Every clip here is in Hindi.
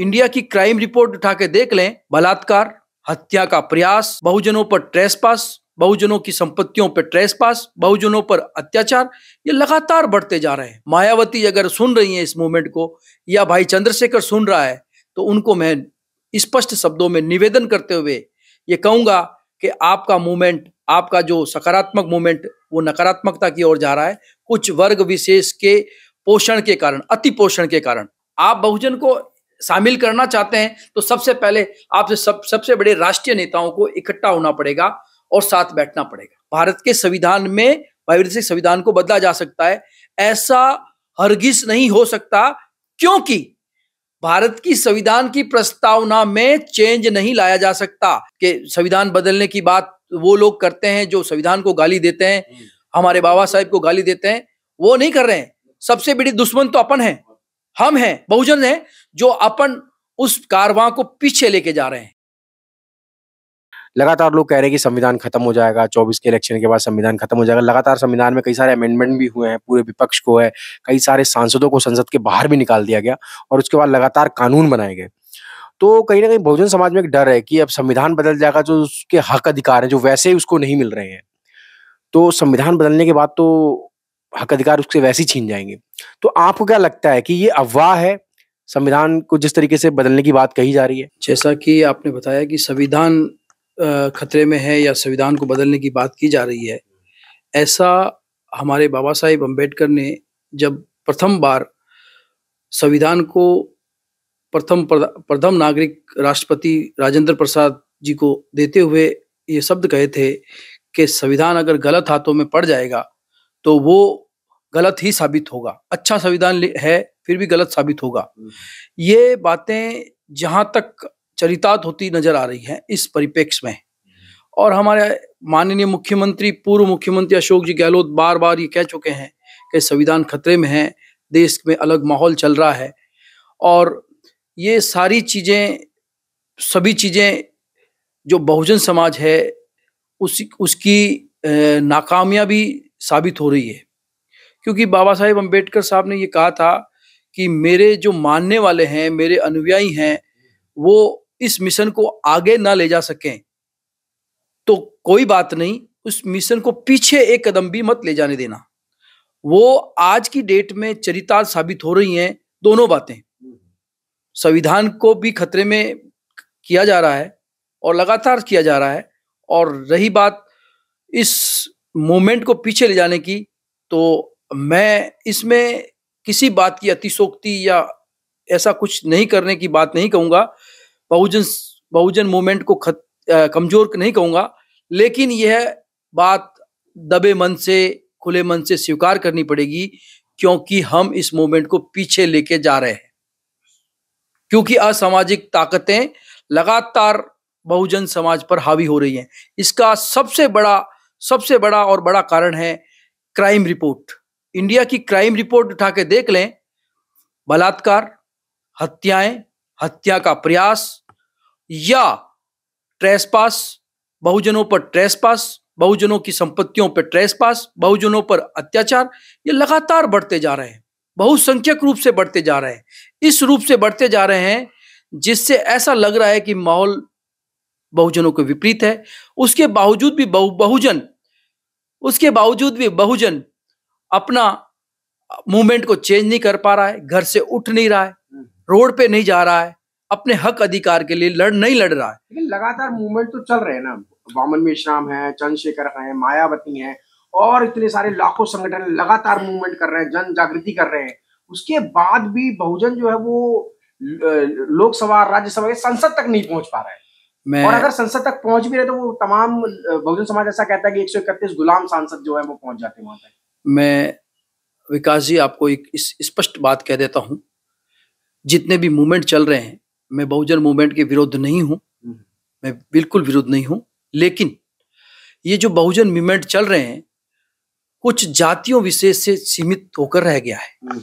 इंडिया की क्राइम रिपोर्ट उठा के देख लें बलात्कार हत्या का प्रयास बहुजनों पर ट्रेस पास बहुजनों की संपत्तियों पर ट्रेस पास बहुजनों पर अत्याचार ये लगातार बढ़ते जा रहे हैं मायावती अगर सुन रही हैं इस मूवमेंट को या भाई चंद्रशेखर सुन रहा है तो उनको मैं स्पष्ट शब्दों में निवेदन करते हुए ये कहूंगा कि आपका मूवमेंट आपका जो सकारात्मक मूवमेंट वो नकारात्मकता की ओर जा रहा है कुछ वर्ग विशेष के पोषण के कारण अति पोषण के कारण आप बहुजन को शामिल करना चाहते हैं तो सबसे पहले आपसे सब सबसे बड़े राष्ट्रीय नेताओं को इकट्ठा होना पड़ेगा और साथ बैठना पड़ेगा भारत के संविधान में वायुरसिक संविधान को बदला जा सकता है ऐसा हरगिज नहीं हो सकता क्योंकि भारत की संविधान की प्रस्तावना में चेंज नहीं लाया जा सकता कि संविधान बदलने की बात वो लोग करते हैं जो संविधान को गाली देते हैं हम्म। हमारे बाबा साहेब को गाली देते हैं वो नहीं कर रहे हैं सबसे बड़ी दुश्मन तो अपन है हम हैं बहुजन हैं जो अपन उस कारवां को पीछे लेके जा रहे हैं लगातार लोग कह रहे हैं कि संविधान खत्म हो जाएगा 24 के इलेक्शन के बाद संविधान खत्म हो जाएगा लगातार संविधान में कई सारे अमेंडमेंट भी हुए हैं पूरे विपक्ष को है कई सारे सांसदों को संसद के बाहर भी निकाल दिया गया और उसके बाद लगातार कानून बनाए गए तो कहीं ना कहीं बहुजन समाज में एक डर है कि अब संविधान बदल जाएगा जो तो उसके हक अधिकार है जो वैसे ही उसको नहीं मिल रहे हैं तो संविधान बदलने के बाद तो हक अधिकार उससे वैसे ही छीन जाएंगे तो आपको क्या लगता है कि ये अफवाह है संविधान को जिस तरीके से बदलने की बात कही जा रही है जैसा कि आपने बताया कि संविधान खतरे में है या संविधान को बदलने की बात की जा रही है ऐसा हमारे बाबा साहेब अम्बेडकर ने जब प्रथम बार संविधान को प्रथम प्रथम नागरिक राष्ट्रपति राजेंद्र प्रसाद जी को देते हुए ये शब्द कहे थे कि संविधान अगर गलत हाथों में पड़ जाएगा तो वो गलत ही साबित होगा अच्छा संविधान है फिर भी गलत साबित होगा हम्म। ये बातें जहां तक चरितार्थ होती नजर आ रही है इस परिप्रेक्ष्य में हम्म। और हमारे माननीय मुख्यमंत्री पूर्व मुख्यमंत्री अशोक जी गहलोत बार बार ये कह चुके हैं कि संविधान खतरे में है देश में अलग माहौल चल रहा है और ये सारी चीज़ें सभी चीज़ें जो बहुजन समाज है उसी उसकी नाकामयाबी साबित हो रही है क्योंकि बाबा साहेब अम्बेडकर साहब ने ये कहा था कि मेरे जो मानने वाले हैं मेरे अनुयायी हैं वो इस मिशन को आगे ना ले जा सकें तो कोई बात नहीं उस मिशन को पीछे एक कदम भी मत ले जाने देना वो आज की डेट में चरितार्थ साबित हो रही हैं दोनों बातें संविधान को भी खतरे में किया जा रहा है और लगातार किया जा रहा है और रही बात इस मोमेंट को पीछे ले जाने की तो मैं इसमें किसी बात की अतिशोक्ति या ऐसा कुछ नहीं करने की बात नहीं कहूँगा बहुजन बहुजन मूवमेंट को खत कमजोर नहीं कहूँगा लेकिन यह बात दबे मन से खुले मन से स्वीकार करनी पड़ेगी क्योंकि हम इस मूवमेंट को पीछे लेके जा रहे हैं क्योंकि असामाजिक ताकतें लगातार बहुजन समाज पर हावी हो रही हैं इसका सबसे बड़ा सबसे बड़ा और बड़ा कारण है क्राइम रिपोर्ट इंडिया की क्राइम रिपोर्ट उठा के देख लें बलात्कार हत्याएं हत्या का प्रयास या ट्रेस पास बहुजनों पर ट्रेस पास बहुजनों की संपत्तियों पर ट्रेस पास बहुजनों पर अत्याचार ये लगातार बढ़ते जा रहे हैं बहुसंख्यक रूप से बढ़ते जा रहे हैं इस रूप से बढ़ते जा रहे हैं जिससे ऐसा लग रहा है कि माहौल बहुजनों के विपरीत है उसके बावजूद भी बहु बहुजन उसके बावजूद भी बहुजन अपना मूवमेंट को चेंज नहीं कर पा रहा है घर से उठ नहीं रहा है हम्म। रोड पे नहीं जा रहा है अपने हक अधिकार के लिए लड़ नहीं लड़ रहा है लेकिन लगातार मूवमेंट तो चल रहे हैं ना वामन मिश्राम है चंद्रशेखर है मायावती है और इतने सारे लाखों संगठन लगातार मूवमेंट कर रहे हैं जन जागृति कर रहे हैं उसके बाद भी बहुजन जो है वो लोकसभा राज्यसभा संसद तक नहीं पहुंच पा रहे हैं मैं और अगर संसद तक पहुंच भी रहे तो वो तमाम बहुजन समाज ऐसा कहता है कि एक गुलाम सांसद जो है वो पहुंच जाते वहां तक मैं विकास जी आपको एक स्पष्ट बात कह देता हूं जितने भी मूवमेंट चल रहे हैं मैं बहुजन मूवमेंट के विरुद्ध नहीं हूं हम्म। मैं बिल्कुल विरुद्ध नहीं हूं लेकिन ये जो बहुजन मूवमेंट चल रहे हैं कुछ जातियों विशेष से सीमित होकर रह गया है हम्म।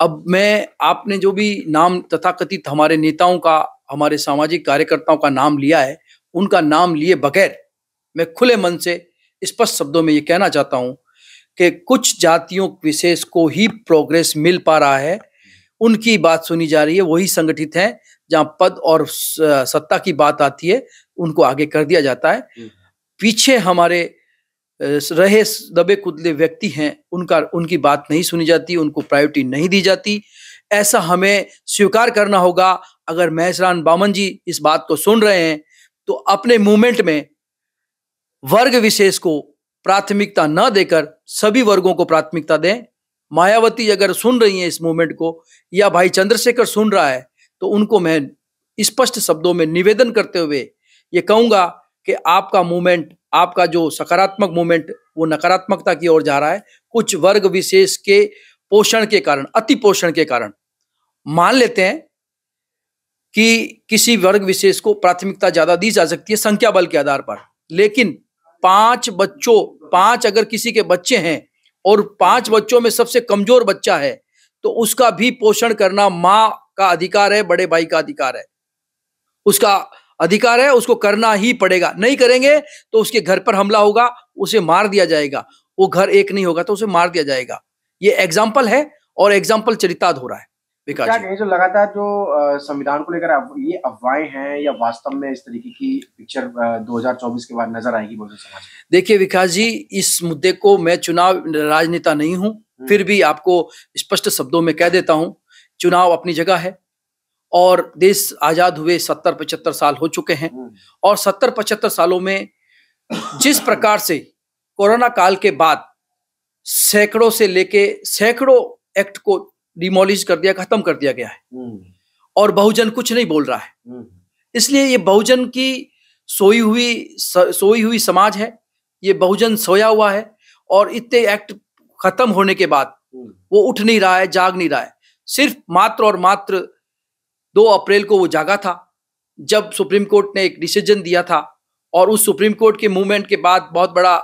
अब मैं आपने जो भी नाम तथाकथित हमारे नेताओं का हमारे सामाजिक कार्यकर्ताओं का नाम लिया है उनका नाम लिए बगैर मैं खुले मन से स्पष्ट शब्दों में ये कहना चाहता हूँ कि कुछ जातियों विशेष को ही प्रोग्रेस मिल पा रहा है उनकी बात सुनी जा रही है वही संगठित हैं जहाँ पद और सत्ता की बात आती है उनको आगे कर दिया जाता है हम्म। पीछे हमारे रहे दबे कुदले व्यक्ति हैं उनका उनकी बात नहीं सुनी जाती उनको प्रायोरिटी नहीं दी जाती ऐसा हमें स्वीकार करना होगा अगर महसरान बामन जी इस बात को सुन रहे हैं तो अपने मूवमेंट में वर्ग विशेष को प्राथमिकता न देकर सभी वर्गों को प्राथमिकता दें मायावती अगर सुन रही हैं इस मूवमेंट को या भाई चंद्रशेखर सुन रहा है तो उनको मैं स्पष्ट शब्दों में निवेदन करते हुए ये कहूंगा कि आपका मूवमेंट आपका जो सकारात्मक मूवमेंट वो नकारात्मकता की ओर जा रहा है कुछ वर्ग विशेष के पोषण के कारण अति पोषण के कारण मान लेते हैं कि किसी वर्ग विशेष को प्राथमिकता ज्यादा दी जा सकती है संख्या बल के आधार पर लेकिन पांच बच्चों पांच अगर किसी के बच्चे हैं और पांच बच्चों में सबसे कमजोर बच्चा है तो उसका भी पोषण करना माँ का अधिकार है बड़े भाई का अधिकार है उसका अधिकार है उसको करना ही पड़ेगा नहीं करेंगे तो उसके घर पर हमला होगा उसे मार दिया जाएगा वो घर एक नहीं होगा तो उसे मार दिया जाएगा ये एग्जाम्पल है और एग्जाम्पल चरितार्थ हो रहा है विकास क्या जो लगातार जो संविधान को लेकर ये अफवाहें हैं या वास्तव में इस तरीके की पिक्चर 2024 के बाद नजर आएगी बहुजन समाज देखिए विकास जी इस मुद्दे को मैं चुनाव राजनेता नहीं हूं हम्म। फिर भी आपको स्पष्ट शब्दों में कह देता हूं चुनाव अपनी जगह है और देश आजाद हुए सत्तर पचहत्तर साल हो चुके हैं हम्म। और सत्तर पचहत्तर सालों में जिस प्रकार से कोरोना काल के बाद सैकड़ों से लेके सैकड़ों एक्ट को डिमोलिश कर दिया खत्म कर दिया गया है हम्म। और बहुजन कुछ नहीं बोल रहा है हम्म। इसलिए ये बहुजन की सोई हुई सोई हुई समाज है ये बहुजन सोया हुआ है और इतने एक्ट खत्म होने के बाद हम्म। वो उठ नहीं रहा है जाग नहीं रहा है सिर्फ मात्र और मात्र दो अप्रैल को वो जागा था जब सुप्रीम कोर्ट ने एक डिसीजन दिया था और उस सुप्रीम कोर्ट के मूवमेंट के बाद बहुत बड़ा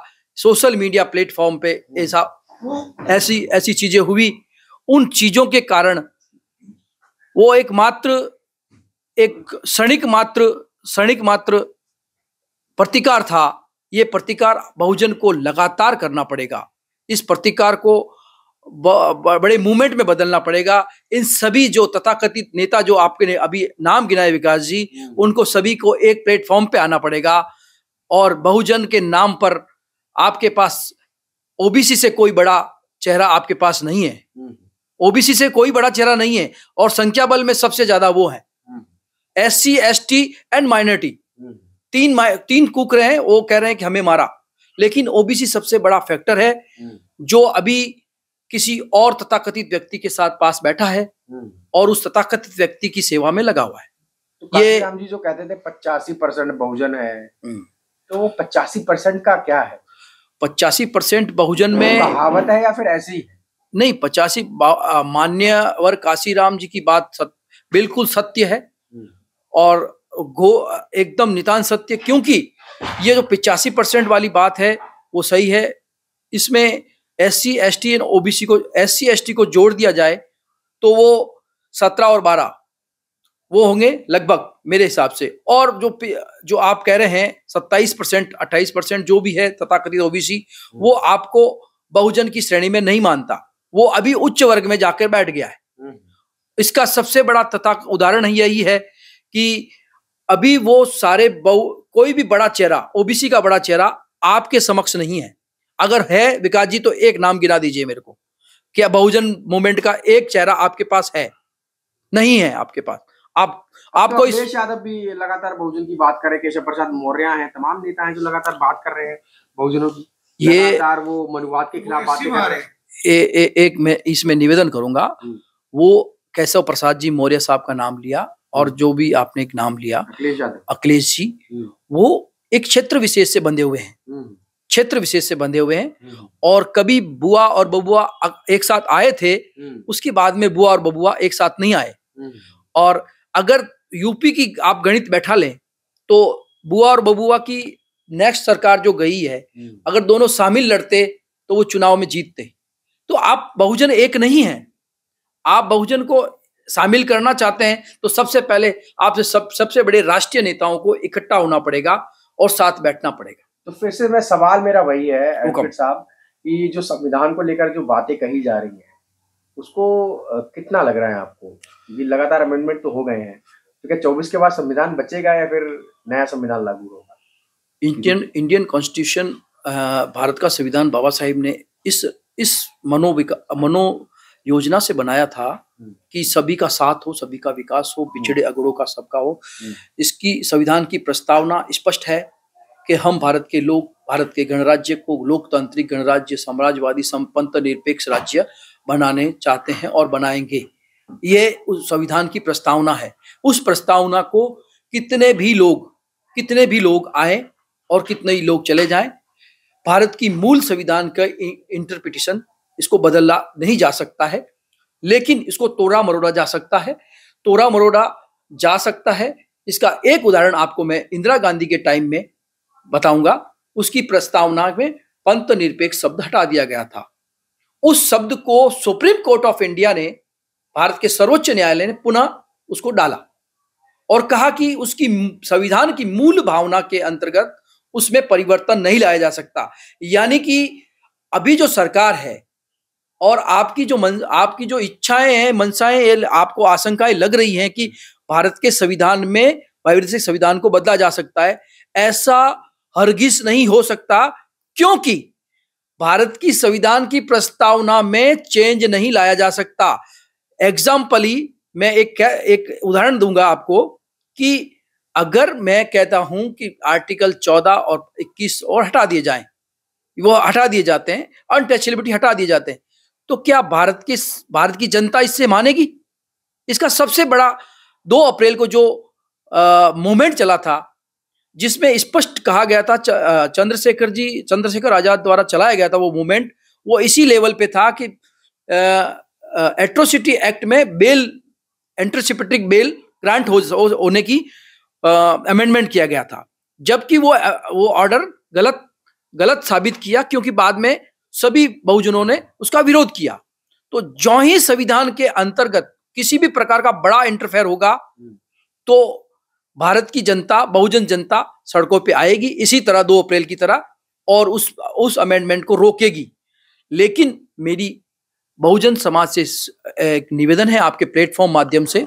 सोशल मीडिया प्लेटफॉर्म पे हम्म। ऐसा ऐसी ऐसी चीजें हुई उन चीजों के कारण वो एक मात्र एक क्षणिक मात्र क्षणिक मात्र प्रतिकार था ये प्रतिकार बहुजन को लगातार करना पड़ेगा इस प्रतिकार को बड़े मूवमेंट में बदलना पड़ेगा इन सभी जो तथाकथित नेता जो आपके ने अभी नाम गिनाए विकास जी हम्म। उनको सभी को एक प्लेटफॉर्म पे आना पड़ेगा और बहुजन के नाम पर आपके पास ओबीसी से कोई बड़ा चेहरा आपके पास नहीं है ओबीसी हम्म। से कोई बड़ा चेहरा नहीं है और संख्या बल में सबसे ज्यादा वो है S C S T and minority तीन तीन कुक रहे हैं वो कह रहे हैं कि हमें मारा लेकिन ओबीसी सबसे बड़ा फैक्टर है हम्म। जो अभी किसी और तथाकथित व्यक्ति के साथ पास बैठा है हम्म। और उस तथाकथित व्यक्ति की सेवा में लगा हुआ है तो ये जी जो कहते थे पचासी परसेंट बहुजन है तो वो पचासी परसेंट का क्या है पचासी परसेंट बहुजन में कहावत है या फिर ऐसी नहीं पचासी मान्यवर काशीराम जी की बात सत, बिल्कुल सत्य है हम्म। और गो एकदम नितान सत्य क्योंकि ये जो पिचासी परसेंट वाली बात है वो सही है इसमें S C S T and OBC को एस सी एस टी को जोड़ दिया जाए तो वो सत्रह और बारह वो होंगे लगभग मेरे हिसाब से और जो जो आप कह रहे हैं सत्ताईस परसेंट अट्ठाईस परसेंट जो भी है तथाकथित ओबीसी हम्म। वो आपको बहुजन की श्रेणी में नहीं मानता वो अभी उच्च वर्ग में जाकर बैठ गया है हम्म। इसका सबसे बड़ा तथा उदाहरण यही है कि अभी वो सारे बहु कोई भी बड़ा चेहरा ओबीसी का बड़ा चेहरा आपके समक्ष नहीं है अगर है विकास जी तो एक नाम गिना दीजिए मेरे को क्या बहुजन मूवमेंट का एक चेहरा आपके पास है नहीं है आपके पास आप आपको तो अखिलेश यादव भी लगातार बहुजन की बात कर करें केशव प्रसाद मौर्य हैं तमाम नेता हैं जो लगातार बात कर रहे हैं बहुजनों की ये वो मनुवाद के खिलाफ बात कर रहे हैं एक मैं इसमें निवेदन करूंगा हम्म। वो केशव प्रसाद जी मौर्य साहब का नाम लिया और हम्म। जो भी आपने एक नाम लिया अखिलेश यादव अखिलेश जी हम्म। वो एक क्षेत्र विशेष से बंधे हुए हैं क्षेत्र विशेष से बंधे हुए हैं और कभी बुआ और बबुआ एक साथ आए थे उसके बाद में बुआ और बबुआ एक साथ नहीं आए और अगर यूपी की आप गणित बैठा लें तो बुआ और बबुआ की नेक्स्ट सरकार जो गई है हम्म। अगर दोनों शामिल लड़ते तो वो चुनाव में जीतते तो आप बहुजन एक नहीं है आप बहुजन को शामिल करना चाहते हैं तो सबसे पहले आपसे सब सबसे बड़े राष्ट्रीय नेताओं को इकट्ठा होना पड़ेगा और साथ बैठना पड़ेगा तो फिर से मैं सवाल मेरा वही है साहब कि जो संविधान को लेकर जो बातें कही जा रही है उसको कितना लग रहा है आपको ये लगातार अमेंडमेंट तो हो गए हैं तो क्या चौबीस के बाद संविधान बचेगा या फिर नया संविधान लागू होगा इंडियन इंडियन कॉन्स्टिट्यूशन भारत का संविधान बाबा साहेब ने इस इस मनोविका मनो योजना से बनाया था हम्म। कि सभी का साथ हो सभी का विकास हो पिछड़े हम्म। अगड़ों का सबका हो हम्म। इसकी संविधान की प्रस्तावना स्पष्ट है कि हम भारत के लोग भारत के गणराज्य को लोकतांत्रिक गणराज्य साम्राज्यवादी संपन्न निरपेक्ष राज्य बनाने चाहते हैं और बनाएंगे ये उस संविधान की प्रस्तावना है उस प्रस्तावना को कितने भी लोग कितने भी लोग आए और कितने ही लोग चले जाएं भारत की मूल संविधान का इंटरप्रिटेशन इसको बदला नहीं जा सकता है लेकिन इसको तोड़ा मरोड़ा जा सकता है तोड़ा मरोड़ा जा सकता है इसका एक उदाहरण आपको मैं इंदिरा गांधी के टाइम में बताऊंगा उसकी प्रस्तावना में पंथ निरपेक्ष शब्द हटा दिया गया था उस शब्द को सुप्रीम कोर्ट ऑफ इंडिया ने भारत के सर्वोच्च न्यायालय ने पुनः उसको डाला और कहा कि उसकी संविधान की मूल भावना के अंतर्गत उसमें परिवर्तन नहीं लाया जा सकता यानी कि अभी जो सरकार है और आपकी जो मन आपकी जो इच्छाएं हैं मनसाएं आपको आशंकाएं लग रही हैं कि भारत के संविधान में वैविध्य संविधान को बदला जा सकता है ऐसा हरगिज नहीं हो सकता क्योंकि भारत की संविधान की प्रस्तावना में चेंज नहीं लाया जा सकता एग्जाम्पल ही मैं एक एक उदाहरण दूंगा आपको कि अगर मैं कहता हूं कि आर्टिकल 14 और 21 और हटा दिए जाएं वो हटा दिए जाते हैं अनटचेबिलिटी हटा दिए जाते हैं तो क्या भारत की भारत की जनता इससे मानेगी इसका सबसे बड़ा दो अप्रैल को जो मूवमेंट चला था जिसमें स्पष्ट कहा गया था चंद्रशेखर जी चंद्रशेखर आजाद द्वारा चलाया गया था वो मूवमेंट वो इसी लेवल पे था कि एट्रोसिटी एक्ट में बेल एंट्रोसिपेट्रिक बेल ग्रांट हो, हो, होने की अमेंडमेंट किया गया था जबकि वो वो ऑर्डर गलत गलत साबित किया क्योंकि बाद में सभी बहुजनों ने उसका विरोध किया तो जो ही संविधान के अंतर्गत किसी भी प्रकार का बड़ा इंटरफेयर होगा हम्म। तो भारत की जनता बहुजन जनता सड़कों पे आएगी इसी तरह दो अप्रैल की तरह और उस उस अमेंडमेंट को रोकेगी लेकिन मेरी बहुजन समाज से एक निवेदन है आपके प्लेटफॉर्म माध्यम से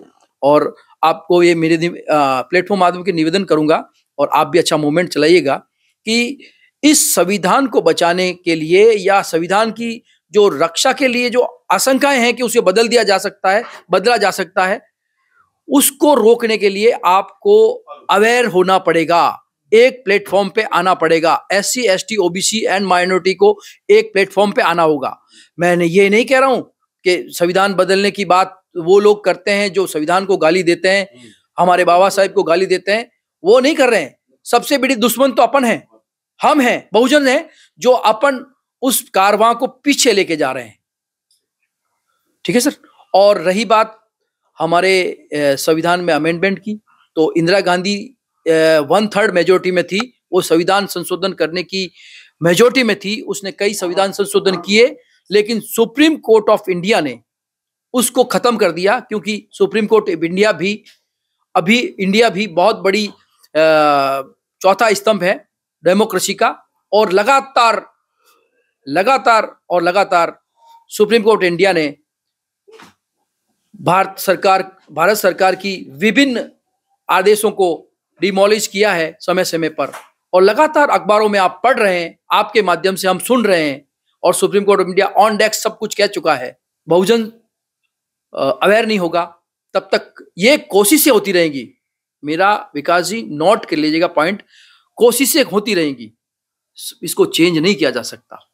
और आपको ये मेरे प्लेटफॉर्म माध्यम के निवेदन करूंगा और आप भी अच्छा मूवमेंट चलाइएगा कि इस संविधान को बचाने के लिए या संविधान की जो रक्षा के लिए जो आशंकाएं हैं कि उसे बदल दिया जा सकता है बदला जा सकता है उसको रोकने के लिए आपको अवेयर होना पड़ेगा एक प्लेटफॉर्म पे आना पड़ेगा S C S T OBC and minority को एक प्लेटफॉर्म पे आना होगा मैंने ये नहीं कह रहा हूं कि संविधान बदलने की बात वो लोग करते हैं जो संविधान को गाली देते हैं हम्म। हमारे बाबा साहेब को गाली देते हैं वो नहीं कर रहे हैं सबसे बड़ी दुश्मन तो अपन है हम हैं बहुजन हैं जो अपन उस कारवां को पीछे लेके जा रहे हैं ठीक है सर और रही बात हमारे संविधान में अमेंडमेंट की तो Indira Gandhi one third majority में थी वो संविधान संशोधन करने की मेजोरिटी में थी उसने कई संविधान संशोधन किए लेकिन सुप्रीम कोर्ट ऑफ इंडिया ने उसको खत्म कर दिया क्योंकि सुप्रीम कोर्ट ऑफ इंडिया भी अभी इंडिया भी बहुत बड़ी चौथा स्तंभ है डेमोक्रेसी का और लगातार लगातार और लगातार सुप्रीम कोर्ट इंडिया ने भारत सरकार भारत सरकार की विभिन्न आदेशों को डिमोलिश किया है समय समय पर और लगातार अखबारों में आप पढ़ रहे हैं आपके माध्यम से हम सुन रहे हैं और Supreme Court of India on desk सब कुछ कह चुका है बहुजन अवेयर नहीं होगा तब तक ये कोशिशें होती रहेंगी मेरा विकास जी नोट कर लीजिएगा पॉइंट कोशिशें होती रहेंगी इसको चेंज नहीं किया जा सकता